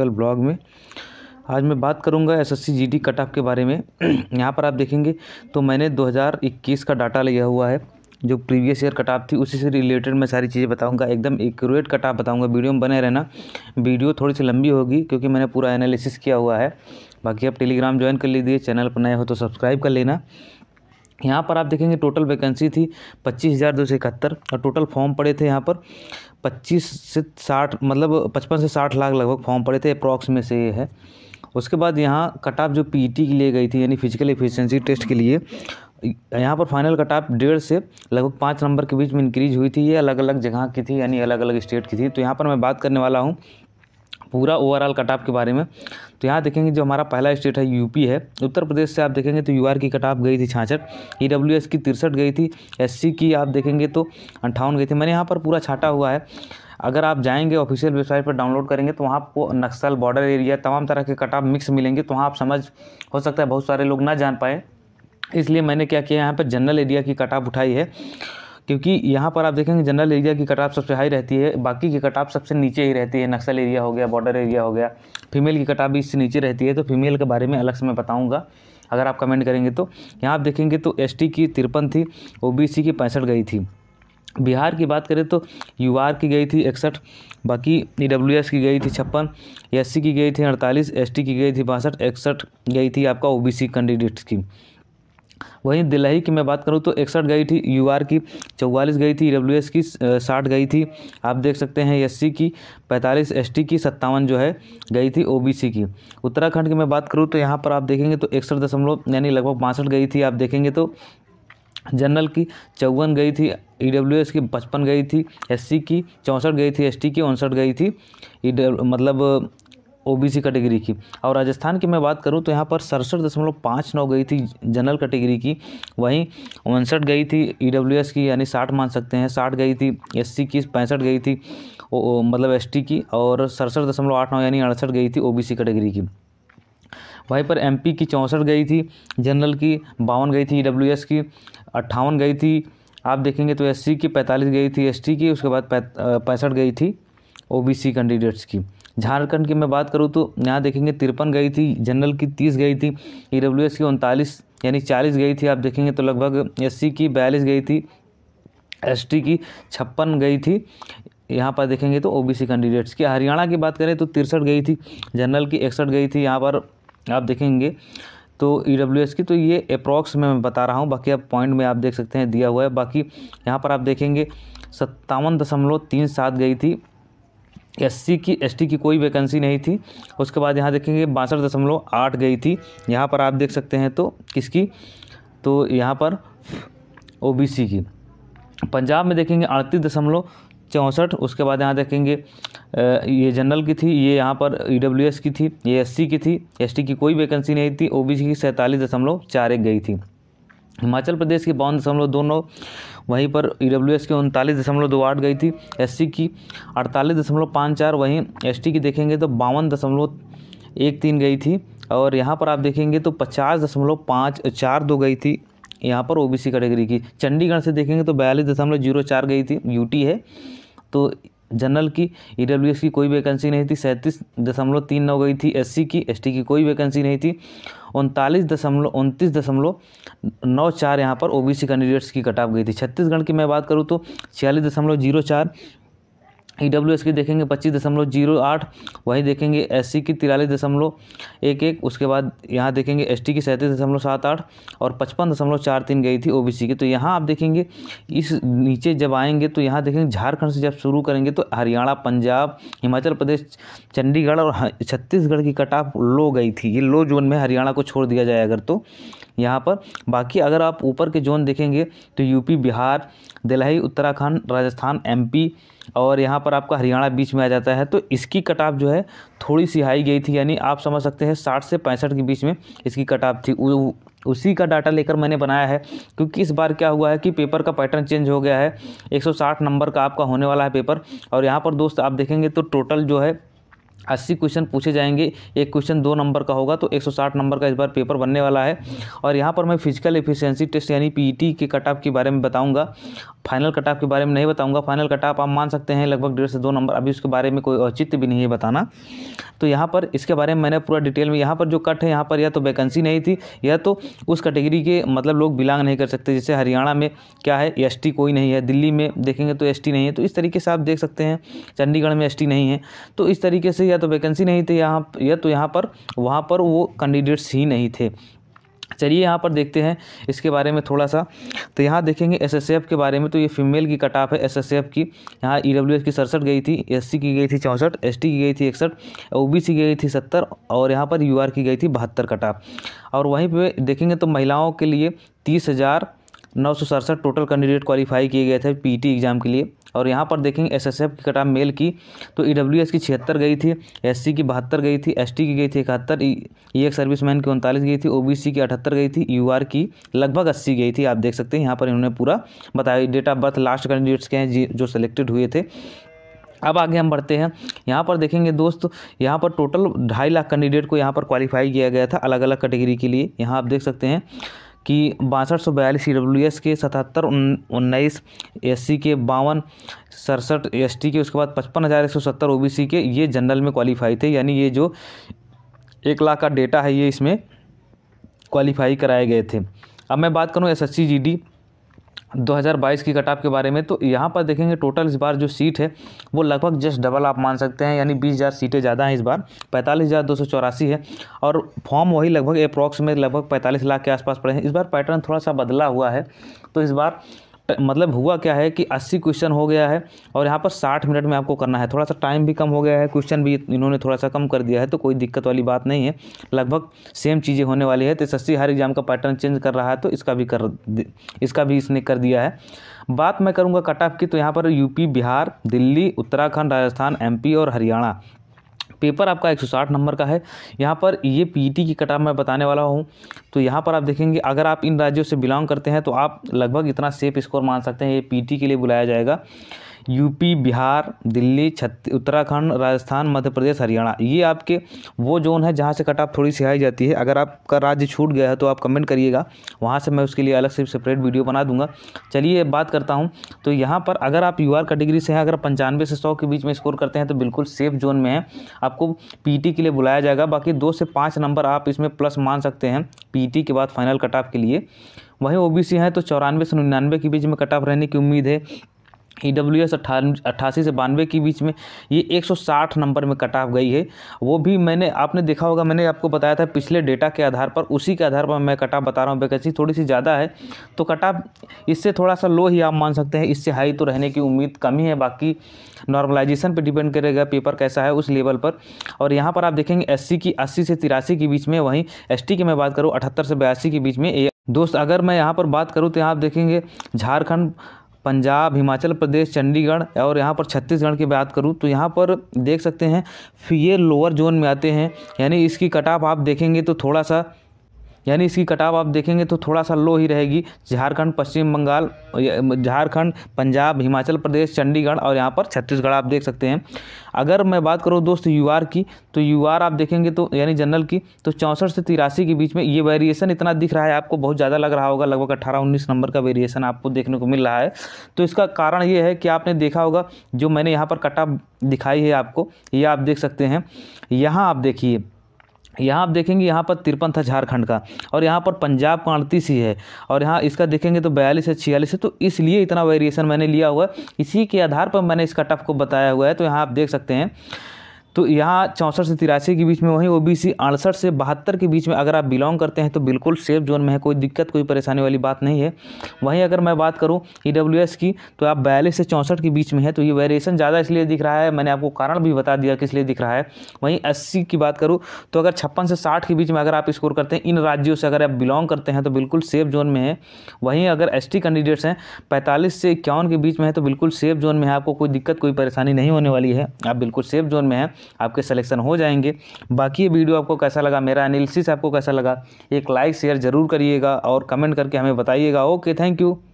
कल ब्लॉग में आज मैं बात करूंगा एसएससी जीडी कट ऑफ के बारे में यहाँ पर आप देखेंगे तो मैंने 2021 का डाटा लिया हुआ है जो प्रीवियस ईयर कट ऑफ थी उसी से रिलेटेड मैं सारी चीज़ें बताऊंगा एकदम एक्यूरेट कट ऑफ बताऊंगा वीडियो में बने रहना वीडियो थोड़ी सी लंबी होगी क्योंकि मैंने पूरा एनालिसिस किया हुआ है बाकी आप टेलीग्राम ज्वाइन कर लीजिए चैनल पर नए हो तो सब्सक्राइब कर लेना यहाँ पर आप देखेंगे टोटल वैकेंसी थी पच्चीस और टोटल फॉर्म पड़े थे यहाँ पर पच्चीस से साठ मतलब पचपन से साठ लाख लगभग फॉर्म पड़े थे अप्रॉक्स में से ये है उसके बाद यहाँ कटाप ऑफ जो टी e के लिए गई थी यानी फिजिकल एफिशिएंसी टेस्ट के लिए यहाँ पर फाइनल कटाप डेढ़ से लगभग पाँच नंबर के बीच में इंक्रीज हुई थी ये अलग अलग जगह की थी यानी अलग अलग स्टेट की थी तो यहाँ पर मैं बात करने वाला हूँ पूरा ओवरऑल कटाप के बारे में तो यहाँ देखेंगे जो हमारा पहला स्टेट है यूपी है उत्तर प्रदेश से आप देखेंगे तो यूआर की कटाप गई थी छाछठ ईडब्ल्यूएस e की तिरसठ गई थी एससी की आप देखेंगे तो अंठावन गई थी मैंने यहाँ पर पूरा छाटा हुआ है अगर आप जाएंगे ऑफिशियल वेबसाइट पर डाउनलोड करेंगे तो वहाँ आपको नक्सल बॉर्डर एरिया तमाम तरह के कटाप मिक्स मिलेंगे तो वहाँ आप समझ हो सकता है बहुत सारे लोग ना जान पाए इसलिए मैंने क्या किया यहाँ पर जनरल एरिया की कटाप उठाई है क्योंकि यहाँ पर आप देखेंगे जनरल एरिया की कटाप सबसे हाई रहती है बाकी की कटाप सबसे नीचे ही रहती है नक्सल एरिया हो गया बॉर्डर एरिया हो गया फीमेल की कटाप भी इससे नीचे रहती है तो फीमेल के बारे में अलग से मैं बताऊँगा अगर आप कमेंट करेंगे तो यहाँ आप देखेंगे तो एस की तिरपन थी ओ की पैंसठ गई थी बिहार की बात करें तो यू की गई थी इकसठ बाकी ई e की गई थी छप्पन एस की गई थी अड़तालीस एस की गई थी बासठ इकसठ गई थी आपका ओ कैंडिडेट्स की वहीं दिल्ली की मैं बात करूँ तो इकसठ गई थी यू की चौवालीस गई थी डब्ल्यू की साठ गई थी आप देख सकते हैं एस की पैंतालीस एस की सत्तावन जो है गई थी ओ की उत्तराखंड की मैं बात करूँ तो यहाँ पर आप देखेंगे तो इकसठ दशमलव यानी लगभग बासठ गई थी आप देखेंगे तो जनरल की चौवन गई थी ई e की पचपन गई थी एस की चौंसठ गई थी एस की उनसठ गई थी e मतलब ओबीसी कैटेगरी की और राजस्थान की मैं बात करूँ तो यहाँ पर सड़सठ दशमलव पाँच नौ गई थी जनरल कैटेगरी की वहीं उनसठ गई थी ई e की यानी साठ मान सकते हैं साठ गई थी एस की पैंसठ गई थी ओ, मतलब एस की और सड़सठ दशमलव आठ नौ यानी अड़सठ गई थी ओबीसी कैटेगरी की वहीं पर एम की चौंसठ गई थी जनरल की बावन गई थी ई e की अट्ठावन गई थी आप देखेंगे तो एस की पैंतालीस गई थी एस की उसके बाद पैंसठ गई थी ओ बी कैंडिडेट्स की झारखंड की मैं बात करूँ तो यहाँ देखेंगे तिरपन गई थी जनरल की तीस गई थी ई e की उनतालीस यानी चालीस गई थी आप देखेंगे तो लगभग एस की बयालीस गई थी एस की छप्पन गई थी यहाँ पर देखेंगे तो ओबीसी कैंडिडेट्स की हरियाणा की बात करें तो तिरसठ गई थी जनरल की इकसठ गई थी यहाँ पर आप देखेंगे तो ई e की तो ये अप्रॉक्स में बता रहा हूँ बाकी आप पॉइंट में आप देख सकते हैं दिया हुआ है बाकी यहाँ पर आप देखेंगे सत्तावन दशमलव तीन सात गई थी एससी की एसटी की कोई वैकेंसी नहीं थी उसके बाद यहाँ देखेंगे बासठ दशमलव आठ गई थी यहाँ पर आप देख सकते हैं तो किसकी तो यहाँ पर ओबीसी की पंजाब में देखेंगे अड़तीस दशमलव चौंसठ उसके बाद यहाँ देखेंगे ये जनरल की थी ये यहाँ पर ई e की थी ये एससी की थी एसटी की कोई वैकेंसी नहीं थी ओबीसी की सैंतालीस दशमलव चार एक गई थी हिमाचल प्रदेश की बावन दशमलव दो नौ वहीं पर ई डब्ल्यू एस की उनतालीस दशमलव दो आठ गई थी एस सी की अड़तालीस दशमलव पाँच चार वहीं एस टी की देखेंगे तो बावन दशमलव एक तीन गई थी और यहाँ पर आप देखेंगे तो पचास दशमलव पाँच चार दो गई थी यहाँ पर ओबीसी कैटेगरी की चंडीगढ़ से देखेंगे तो बयालीस दशमलव जीरो चार गई थी यूटी है तो जनरल की ई e की कोई वैकेंसी नहीं थी सैंतीस दशमलव तीन नौ गई थी एससी की एसटी की कोई वैकेंसी नहीं थी उनतालीस दशमलव उनतीस दशमलव नौ चार यहाँ पर ओबीसी कैंडिडेट्स की कटाप गई थी छत्तीसगढ़ की मैं बात करूँ तो छियालीस दशमलव जीरो चार ई डब्ल्यू एस की देखेंगे पच्चीस दशमलव जीरो आठ वहीं देखेंगे एस सी की तिरालीस दशमलव एक एक उसके बाद यहाँ देखेंगे एस टी की सैंतीस दशमलव सात आठ और पचपन दशमलव चार तीन गई थी ओ बी सी की तो यहाँ आप देखेंगे इस नीचे जब आएंगे तो यहाँ देखेंगे झारखंड से जब शुरू करेंगे तो हरियाणा पंजाब हिमाचल प्रदेश चंडीगढ़ और छत्तीसगढ़ की कट ऑफ लो गई थी ये लो जोन में हरियाणा को छोड़ दिया जाए अगर तो यहाँ पर बाकी अगर आप ऊपर के जोन देखेंगे तो यूपी बिहार दिल्ली उत्तराखंड राजस्थान पी और यहाँ पर आपका हरियाणा बीच में आ जाता है तो इसकी कटाप जो है थोड़ी सी हाई गई थी यानी आप समझ सकते हैं साठ से पैंसठ के बीच में इसकी कटाप थी उसी का डाटा लेकर मैंने बनाया है क्योंकि इस बार क्या हुआ है कि पेपर का पैटर्न चेंज हो गया है 160 नंबर का आपका होने वाला है पेपर और यहाँ पर दोस्त आप देखेंगे तो टोटल जो है अस्सी क्वेश्चन पूछे जाएंगे एक क्वेश्चन दो नंबर का होगा तो साठ नंबर का इस बार पेपर बनने वाला है और यहाँ पर मैं फिजिकल एफिशिएंसी टेस्ट यानी पीईटी के कट ऑफ के बारे में बताऊँगा फाइनल कट ऑफ के बारे में नहीं बताऊँगा फाइनल कट ऑफ आप मान सकते हैं लगभग डेढ़ से दो नंबर अभी उसके बारे में कोई औचित्य भी नहीं है बताना तो यहाँ पर इसके बारे में मैंने पूरा डिटेल में यहाँ पर जो कट है यहाँ पर या तो वैकेंसी नहीं थी या तो उस कैटेगरी के मतलब लोग बिलोंग नहीं कर सकते जैसे हरियाणा में क्या है एस कोई नहीं है दिल्ली में देखेंगे तो एस नहीं है तो इस तरीके से आप देख सकते हैं चंडीगढ़ में एस नहीं है तो इस तरीके से या या तो वैकेंसी नहीं थी यहाँ या तो यहाँ पर वहाँ पर वो कैंडिडेट्स ही नहीं थे चलिए यहाँ पर देखते हैं इसके बारे में थोड़ा सा तो यहाँ देखेंगे एसएसएफ के बारे में तो ये फीमेल की कट ऑफ है एसएसएफ की यहाँ ईडब्ल्यूएस e की सड़सठ गई थी एससी की गई थी चौंसठ एसटी की गई थी इकसठ ओबीसी की गई थी सत्तर और यहाँ पर यूआर की गई थी बहत्तर कट ऑफ और वहीं पे देखेंगे तो महिलाओं के लिए तीस हज़ार नौ टोटल कैंडिडेट क्वालिफाई किए गए थे पीटी एग्ज़ाम के लिए और यहाँ पर देखेंगे एसएसएफ की कटा मेल की तो ई की छिहत्तर गई थी एससी की बहत्तर गई थी एसटी की गई थी इकहत्तर ई एक सर्विस मैन की उनतालीस गई थी ओबीसी की अठहत्तर गई थी यूआर की लगभग अस्सी गई थी आप देख सकते हैं यहाँ पर इन्होंने पूरा बताया date of birth last candidates के हैं जो सेलेक्टेड हुए थे अब आगे हम बढ़ते हैं यहाँ पर देखेंगे दोस्त यहाँ पर टोटल ढाई लाख कैंडिडेट को यहाँ पर क्वालिफाई किया गया था अलग अलग कैटेगरी के लिए यहाँ आप देख सकते हैं कि बासठ सौ बयालीस सी डब्ल्यू एस के सतहत्तर उन्नीस एस सी के बावन सड़सठ एस टी के उसके बाद पचपन हज़ार एक सौ सत्तर ओ बी सी के ये जनरल में क्वालिफाई थे यानी ये जो एक लाख का डेटा है ये इसमें क्वालिफाई कराए गए थे अब मैं बात करूँ S S C G D 2022 की कटाप के बारे में तो यहाँ पर देखेंगे टोटल इस बार जो सीट है वो लगभग जस्ट डबल आप मान सकते हैं यानी 20,000 सीटें ज़्यादा हैं इस बार पैंतालीस है और फॉर्म वही लगभग अप्रॉक्स में लगभग पैंतालीस लाख के आसपास पड़े हैं इस बार पैटर्न थोड़ा सा बदला हुआ है तो इस बार मतलब हुआ क्या है कि 80 क्वेश्चन हो गया है और यहाँ पर 60 मिनट में आपको करना है थोड़ा सा टाइम भी कम हो गया है क्वेश्चन भी इन्होंने थोड़ा सा कम कर दिया है तो कोई दिक्कत वाली बात नहीं है लगभग सेम चीज़ें होने वाली है तो एस हर एग्ज़ाम का पैटर्न चेंज कर रहा है तो इसका भी कर इसका भी इसने कर दिया है बात मैं करूँगा कट ऑफ की तो यहाँ पर यूपी बिहार दिल्ली उत्तराखंड राजस्थान एमपी और हरियाणा पेपर आपका 160 नंबर का है यहाँ पर ये पीटी की कटा मैं बताने वाला हूँ तो यहाँ पर आप देखेंगे अगर आप इन राज्यों से बिलोंग करते हैं तो आप लगभग इतना सेफ स्कोर मान सकते हैं ये पीटी के लिए बुलाया जाएगा यूपी बिहार दिल्ली छत्तीस उत्तराखंड राजस्थान मध्य प्रदेश हरियाणा ये आपके वो जोन है जहाँ से कट ऑफ थोड़ी सी आई जाती है अगर आपका राज्य छूट गया है तो आप कमेंट करिएगा वहाँ से मैं उसके लिए अलग से सेपरेट वीडियो बना दूंगा चलिए बात करता हूँ तो यहाँ पर अगर आप यू कैटेगरी से हैं अगर पंचानवे से सौ के बीच में स्कोर करते हैं तो बिल्कुल सेफ जोन में है आपको पी के लिए बुलाया जाएगा बाकी दो से पाँच नंबर आप इसमें प्लस मान सकते हैं पी के बाद फाइनल कट ऑफ के लिए वहीं ओबीसी हैं तो चौरानवे से निन्यानवे के बीच में कट ऑफ रहने की उम्मीद है ई e डब्ल्यू एस अट्ठासी से बानवे के बीच में ये 160 नंबर में कटा गई है वो भी मैंने आपने देखा होगा मैंने आपको बताया था पिछले डेटा के आधार पर उसी के आधार पर मैं कटा बता रहा हूँ वैकेंसी थोड़ी सी ज़्यादा है तो कटा इससे थोड़ा सा लो ही आप मान सकते हैं इससे हाई तो रहने की उम्मीद कम ही है बाकी नॉर्मलाइजेशन पर डिपेंड करेगा पेपर कैसा है उस लेवल पर और यहाँ पर आप देखेंगे एस की अस्सी से तिरासी के बीच में वहीं एस की मैं बात करूँ अठहत्तर से बयासी के बीच में दोस्त अगर मैं यहाँ पर बात करूँ तो यहाँ आप देखेंगे झारखंड पंजाब हिमाचल प्रदेश चंडीगढ़ और यहाँ पर छत्तीसगढ़ की बात करूँ तो यहाँ पर देख सकते हैं ये लोअर जोन में आते हैं यानी इसकी कटाप आप देखेंगे तो थोड़ा सा यानी इसकी कटाव आप देखेंगे तो थोड़ा सा लो ही रहेगी झारखंड पश्चिम बंगाल झारखंड पंजाब हिमाचल प्रदेश चंडीगढ़ और यहाँ पर छत्तीसगढ़ आप देख सकते हैं अगर मैं बात करूँ दोस्त यू की तो यू आप देखेंगे तो यानी जनरल की तो चौंसठ से तिरासी के बीच में ये वेरिएशन इतना दिख रहा है आपको बहुत ज़्यादा लग रहा होगा लगभग अट्ठारह उन्नीस नंबर का वेरिएशन आपको देखने को मिल रहा है तो इसका कारण ये है कि आपने देखा होगा जो मैंने यहाँ पर कटाव दिखाई है आपको ये आप देख सकते हैं यहाँ आप देखिए यहाँ आप देखेंगे यहाँ पर तिरपन था झारखंड का और यहाँ पर पंजाब का अड़तीस ही है और यहाँ इसका देखेंगे तो बयालीस है छियालीस है तो इसलिए इतना वेरिएशन मैंने लिया हुआ है इसी के आधार पर मैंने इसका टफ को बताया हुआ है तो यहाँ आप देख सकते हैं तो यहाँ चौंसठ से तिरासी के बीच में वहीं ओबीसी अड़सठ से बहत्तर के बीच में अगर आप बिलोंग करते हैं तो बिल्कुल सेफ जोन में है कोई दिक्कत कोई परेशानी वाली बात नहीं है वहीं अगर मैं बात करूँ ई e की तो आप बयालीस से चौंसठ के बीच में है तो ये वेरिएशन ज़्यादा इसलिए दिख रहा है मैंने आपको कारण भी बता दिया किस लिए दिख रहा है वहीं अस्सी की बात करूँ तो अगर छप्पन से साठ के बीच में अगर आप स्कोर करते हैं इन राज्यों से अगर आप बिलोंग करते हैं तो बिल्कुल सेफ जोन में है वहीं अगर एस कैंडिडेट्स हैं पैंतालीस से इक्यावन के बीच में है तो बिल्कुल सेफ जोन में है आपको कोई दिक्कत कोई परेशानी नहीं होने वाली है आप बिल्कुल सेफ जोन में हैं आपके सिलेक्शन हो जाएंगे बाकी ये वीडियो आपको कैसा लगा मेरा एनालिसिस आपको कैसा लगा एक लाइक शेयर ज़रूर करिएगा और कमेंट करके हमें बताइएगा ओके थैंक यू